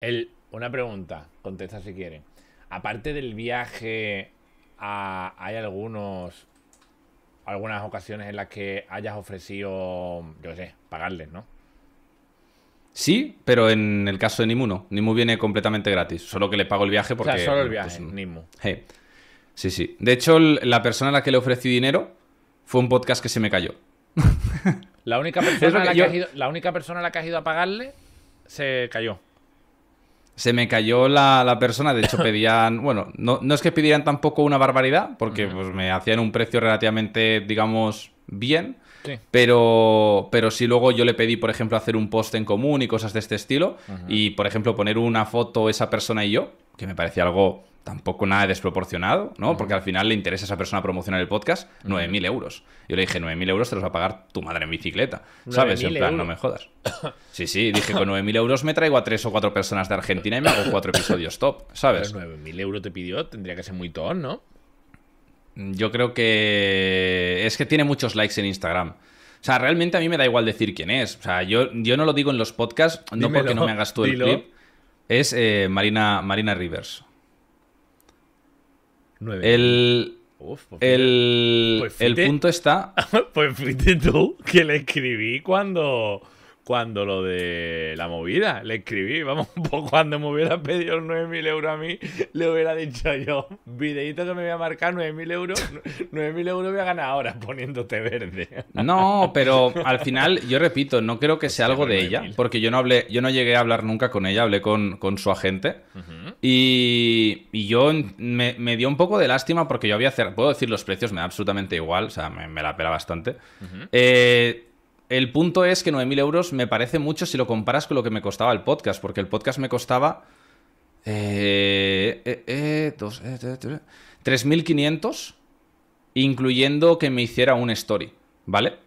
El, una pregunta, contesta si quiere, Aparte del viaje, hay algunos algunas ocasiones en las que hayas ofrecido, yo sé, pagarles, ¿no? Sí, pero en el caso de Nimu no. Nimu viene completamente gratis. Solo que le pago el viaje porque. O sea, solo el pues, viaje, Nimu. Sí, sí. De hecho, la persona a la que le ofrecí dinero fue un podcast que se me cayó. la única persona, pues a la, que ido, la única persona a la que has ido a pagarle se cayó se me cayó la, persona, de hecho pedían, bueno, no, es que pidieran tampoco una barbaridad, porque pues, me hacían un precio relativamente, digamos, bien, pero, pero si luego yo le pedí, por ejemplo, hacer un post en común y cosas de este estilo, y por ejemplo poner una foto esa persona y yo, que me parecía algo tampoco nada desproporcionado, ¿no? Porque al final le interesa a esa persona promocionar el podcast, 9.000 euros. Yo le dije, 9.000 euros te los va a pagar tu madre en bicicleta, ¿sabes? En plan, no me jodas. Sí, sí, dije, con 9.000 euros me traigo a tres o cuatro personas de Argentina y me hago cuatro episodios top, ¿sabes? 9.000 euros te pidió, tendría que ser muy ton, ¿no? Yo creo que... Es que tiene muchos likes en Instagram. O sea, realmente a mí me da igual decir quién es. O sea, yo, yo no lo digo en los podcasts, no porque no me hagas tú el clip es eh, Marina, Marina Rivers. El, pues el, pues el punto está. pues fuiste tú que le escribí cuando cuando lo de la movida, le escribí, vamos, un poco. Pues cuando me hubiera pedido 9.000 euros a mí, le hubiera dicho yo, videito que me voy a marcar 9.000 euros, 9.000 euros voy a ganar ahora poniéndote verde. No, pero al final, yo repito, no creo que sea algo de ella, porque yo no hablé, yo no llegué a hablar nunca con ella, hablé con, su agente, y, y, yo me, dio un poco de lástima porque yo había cerrado, puedo decir los precios, me da absolutamente igual, o sea, me, la pela bastante. eh, el punto es que 9.000 euros me parece mucho si lo comparas con lo que me costaba el podcast, porque el podcast me costaba... eh, 3.500, eh, eh, eh, incluyendo que me hiciera un story, ¿vale?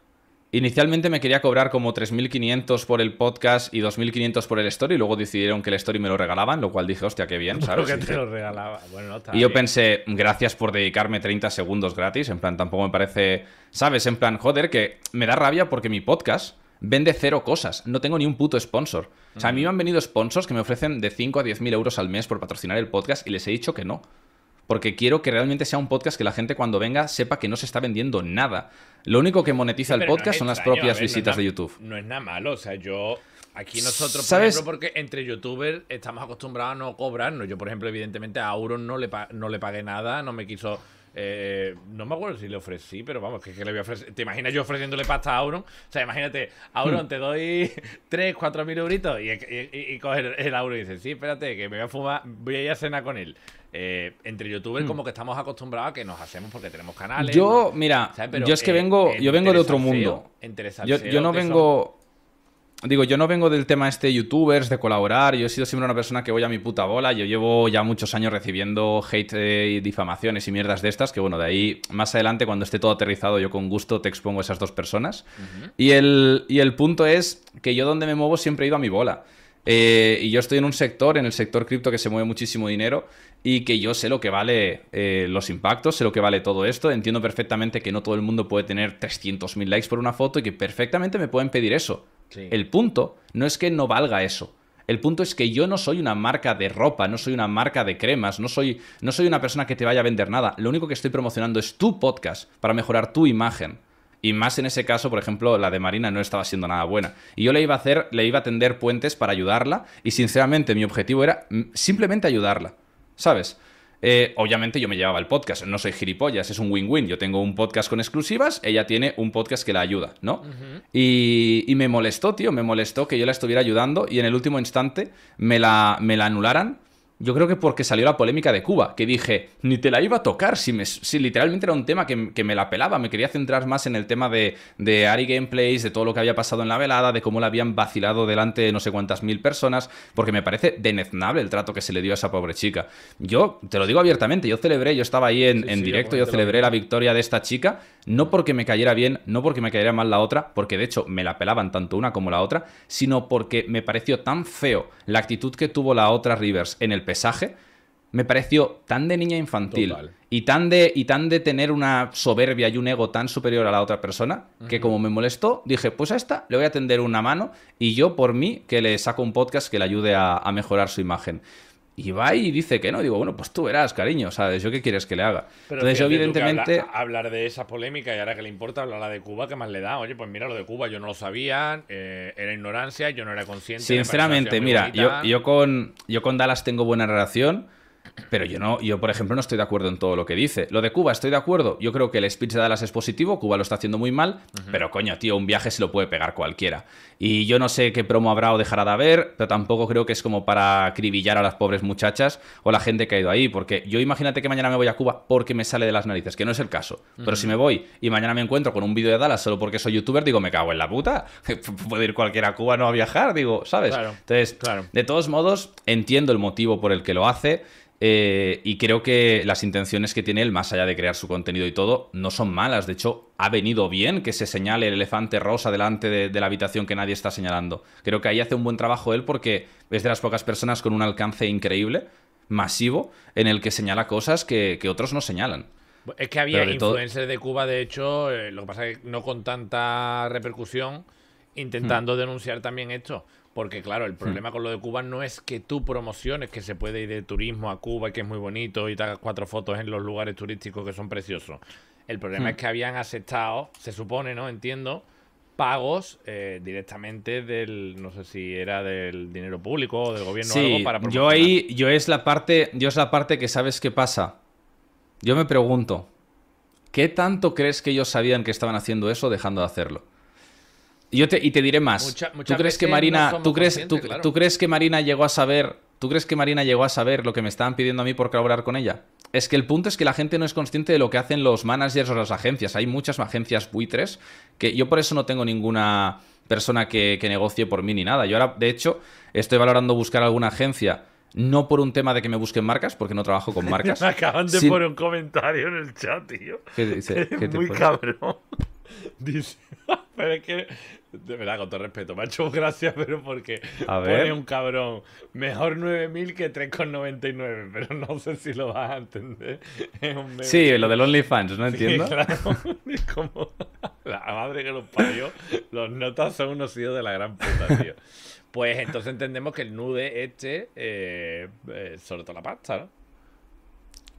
Inicialmente me quería cobrar como 3.500 por el podcast y 2.500 por el story, y luego decidieron que el story me lo regalaban, lo cual dije, hostia, qué bien, ¿sabes? que te lo regalaba. Bueno, y yo pensé, gracias por dedicarme 30 segundos gratis, en plan, tampoco me parece, ¿sabes? En plan, joder, que me da rabia porque mi podcast vende cero cosas, no tengo ni un puto sponsor. O sea, a mí me han venido sponsors que me ofrecen de 5 a 10.000 euros al mes por patrocinar el podcast y les he dicho que no porque quiero que realmente sea un podcast que la gente cuando venga sepa que no se está vendiendo nada. Lo único que monetiza el podcast son las propias visitas de YouTube. No es nada malo, o sea, yo Aquí nosotros, por ejemplo, porque entre youtubers estamos acostumbrados a no cobrarnos. Yo, por ejemplo, evidentemente a Auron no le, no le pagué nada, no me quiso eh, no me acuerdo si le ofrecí, pero vamos, que, que le voy a ofrecer. ¿Te imaginas yo ofreciéndole pasta a Auron? O sea, imagínate, Auron, hmm. te doy 3, 4 mil euritos y, coge el, Auron y dice, sí, espérate, que me voy a fumar, voy a ir a cenar con él. Eh, entre youtubers hmm. como que estamos acostumbrados a que nos hacemos porque tenemos canales. Yo, mira, yo es que vengo, eh, yo vengo de otro mundo. Yo, no vengo digo, yo no vengo del tema este de youtubers, de colaborar, yo he sido siempre una persona que voy a mi puta bola, yo llevo ya muchos años recibiendo hate eh, y difamaciones y mierdas de estas, que bueno, de ahí más adelante cuando esté todo aterrizado yo con gusto te expongo a esas dos personas. y, el, y el punto es que yo donde me muevo siempre he ido a mi bola. Eh, y yo estoy en un sector, en el sector cripto, que se mueve muchísimo dinero y que yo sé lo que vale eh, los impactos, sé lo que vale todo esto. Entiendo perfectamente que no todo el mundo puede tener 300.000 likes por una foto y que perfectamente me pueden pedir eso. El punto no es que no valga eso. El punto es que yo no soy una marca de ropa, no soy una marca de cremas, no soy, no soy una persona que te vaya a vender nada. Lo único que estoy promocionando es tu podcast para mejorar tu imagen. Y más en ese caso, por ejemplo, la de Marina no estaba siendo nada buena. Y yo le iba a hacer, le iba a tender puentes para ayudarla. Y sinceramente, mi objetivo era mm, simplemente ayudarla. ¿Sabes? Eh, obviamente yo me llevaba el podcast. No soy gilipollas, es un win-win. Yo tengo un podcast con exclusivas, ella tiene un podcast que la ayuda, ¿no? y, y, me molestó, tío, me molestó que yo la estuviera ayudando y en el último instante me la, me la anularan yo creo que porque salió la polémica de Cuba, que dije, ni te la iba a tocar, si, me, si literalmente era un tema que, me la pelaba, me quería centrar más en el tema de, de Ari Gameplays, de todo lo que había pasado en la velada, de cómo la habían vacilado delante de no sé cuántas mil personas, porque me parece deneznable el trato que se le dio a esa pobre chica. Yo, te lo digo abiertamente, yo celebré, yo estaba ahí en, directo, yo celebré la victoria de esta chica, no porque me cayera bien, no porque me cayera mal la otra, porque de hecho me la pelaban tanto una como la otra, sino porque me pareció tan feo la actitud que tuvo la otra Rivers en el pesaje, me pareció tan de niña infantil y tan de y tan de tener una soberbia y un ego tan superior a la otra persona que como me molestó dije pues a esta le voy a tender una mano y yo por mí que le saco un podcast que le ayude a mejorar su imagen y va y dice que no. Digo, bueno, pues tú verás, cariño, O ¿sabes? ¿Yo qué quieres que le haga? Entonces, yo, evidentemente. hablar de esa polémica y ahora que le importa hablar de Cuba, ¿qué más le da? Oye, pues mira lo de Cuba, yo no lo sabía, eh, era ignorancia, yo no era consciente. Sinceramente, mira, yo, yo, con, yo con Dallas tengo buena relación pero yo no, yo por ejemplo no estoy de acuerdo en todo lo que dice. Lo de Cuba estoy de acuerdo. Yo creo que el speech de Dallas es positivo, Cuba lo está haciendo muy mal, pero coño, tío, un viaje se lo puede pegar cualquiera. Y yo no sé qué promo habrá o dejará de haber, pero tampoco creo que es como para acribillar a las pobres muchachas o la gente que ha ido ahí, porque yo imagínate que mañana me voy a Cuba porque me sale de las narices, que no es el caso. Pero si me voy y mañana me encuentro con un vídeo de Dallas solo porque soy youtuber, digo, me cago en la puta. Puede ir cualquiera a Cuba no a viajar, digo, ¿sabes? Claro, Entonces, de todos modos, entiendo el motivo por el que lo hace. Eh, y creo que las intenciones que tiene él, más allá de crear su contenido y todo, no son malas. De hecho, ha venido bien que se señale el elefante rosa delante de, la habitación que nadie está señalando. Creo que ahí hace un buen trabajo él porque es de las pocas personas con un alcance increíble, masivo, en el que señala cosas que, otros no señalan. Es que había influencers de Cuba, de hecho, eh, lo que pasa es que no con tanta repercusión, intentando hmm. denunciar también esto. Porque claro, el hmm. problema con lo de Cuba no es que tú promociones que se puede ir de turismo a Cuba y que es muy bonito y te hagas cuatro fotos en los lugares turísticos que son preciosos. El problema hmm. es que habían aceptado, se supone, ¿no? Entiendo, pagos eh, directamente del, no sé si era del dinero público o del gobierno o algo para promocionar. Yo ahí, yo es la parte, yo es la parte que sabes qué pasa. Yo me pregunto, ¿qué tanto crees que ellos sabían que estaban haciendo eso dejando de hacerlo? y te diré más. ¿Tú crees que Marina, tú crees, tú, crees que Marina llegó a saber, tú crees que Marina llegó a saber lo que me estaban pidiendo a mí por colaborar con ella? Es que el punto es que la gente no es consciente de lo que hacen los managers o las agencias. Hay muchas agencias buitres que yo por eso no tengo ninguna persona que, negocie por mí ni nada. Yo ahora, de hecho, estoy valorando buscar alguna agencia no por un tema de que me busquen marcas, porque no trabajo con marcas. Me acaban de poner un comentario en el chat, tío. ¿Qué dice? muy cabrón. Dice, pero es que de verdad, con todo respeto, me ha hecho gracia, pero porque pone un cabrón mejor 9.000 que 3,99, pero no sé si lo vas a entender. sí, lo del OnlyFans, no entiendo. Claro, como la madre que los parió, los notas son unos hijos de la gran puta, tío. Pues entonces entendemos que el nude este eh, eh sobre todo la pasta, ¿no?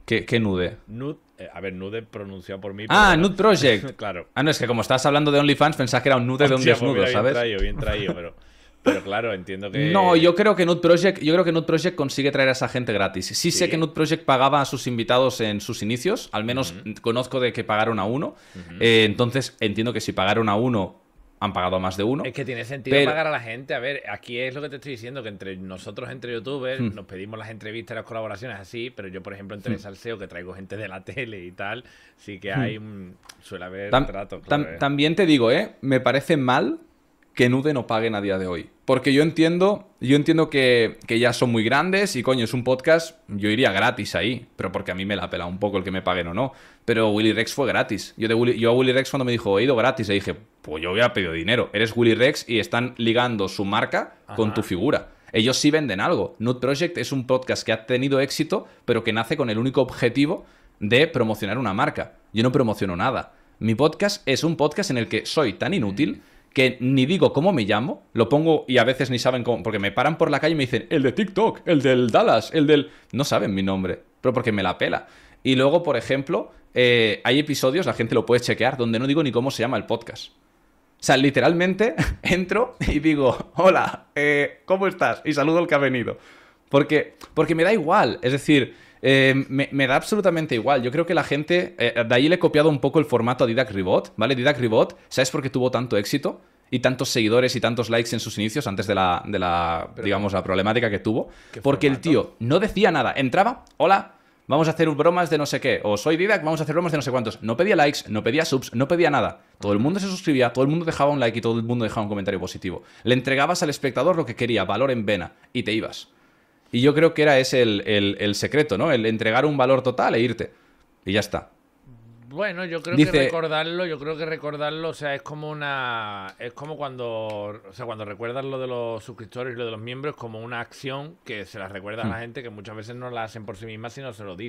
¿Qué, nude? Nude, eh, a ver, nude pronunciado por mí. Ah, Nude Project. claro. Ah, no, es que como estabas hablando de OnlyFans, pensás que era un nude de un pues desnudo, ¿sabes? Bien traído, bien traído, pero. Pero claro, entiendo que. No, yo creo que Nude Project, yo creo que Nude Project consigue traer a esa gente gratis. Sí, sé que Nude Project pagaba a sus invitados en sus inicios, al menos conozco de que pagaron a uno. Eh, entonces entiendo que si pagaron a uno han pagado más de uno. Es que tiene sentido pagar a la gente. A ver, aquí es lo que te estoy diciendo, que entre nosotros, entre youtubers, hmm. nos pedimos las entrevistas, las colaboraciones así, pero yo, por ejemplo, entre hmm. el salseo, que traigo gente de la tele y tal, sí que hmm. hay, suele haber trato. Eh. También te digo, ¿eh? Me parece mal que Nude no paguen a día de hoy. Porque yo entiendo, yo entiendo que, ya son muy grandes y coño, es un podcast, yo iría gratis ahí, pero porque a mí me la pela un poco el que me paguen o no. Pero Willy Rex fue gratis. Yo, yo a Willy Rex cuando me dijo, he ido gratis, le dije, pues yo hubiera pedido dinero. Eres Willy Rex y están ligando su marca con tu figura. Ellos sí venden algo. Nude Project es un podcast que ha tenido éxito, pero que nace con el único objetivo de promocionar una marca. Yo no promociono nada. Mi podcast es un podcast en el que soy tan mm. inútil que ni digo cómo me llamo, lo pongo y a veces ni saben cómo, porque me paran por la calle y me dicen, el de TikTok, el del Dallas, el del... No saben mi nombre, pero porque me la pela. Y luego, por ejemplo, eh, hay episodios, la gente lo puede chequear, donde no digo ni cómo se llama el podcast. O sea, literalmente entro y digo, hola, eh, ¿cómo estás? Y saludo al que ha venido. Porque, porque me da igual, es decir, eh, me, da absolutamente igual. Yo creo que la gente, eh, de ahí le he copiado un poco el formato a Didac Ribot, ¿vale? Didac Ribot, ¿sabes por qué tuvo tanto éxito? y tantos seguidores y tantos likes en sus inicios antes de la, de la digamos, la problemática que tuvo. Porque el tío no decía nada. Entraba, hola, vamos a hacer bromas de no sé qué, o soy Didac, vamos a hacer bromas de no sé cuántos. No pedía likes, no pedía subs, no pedía nada. Todo el mundo se suscribía, todo el mundo dejaba un like y todo el mundo dejaba un comentario positivo. Le entregabas al espectador lo que quería, valor en vena, y te ibas. Y yo creo que era ese el, el secreto, ¿no? El entregar un valor total e irte. Y ya está. Bueno, yo creo que recordarlo, yo creo que recordarlo, o sea, es como una. Es como cuando. O sea, cuando recuerdas lo de los suscriptores y lo de los miembros, es como una acción que se la recuerda a la hmm. gente que muchas veces no la hacen por sí misma, sino se lo dicen.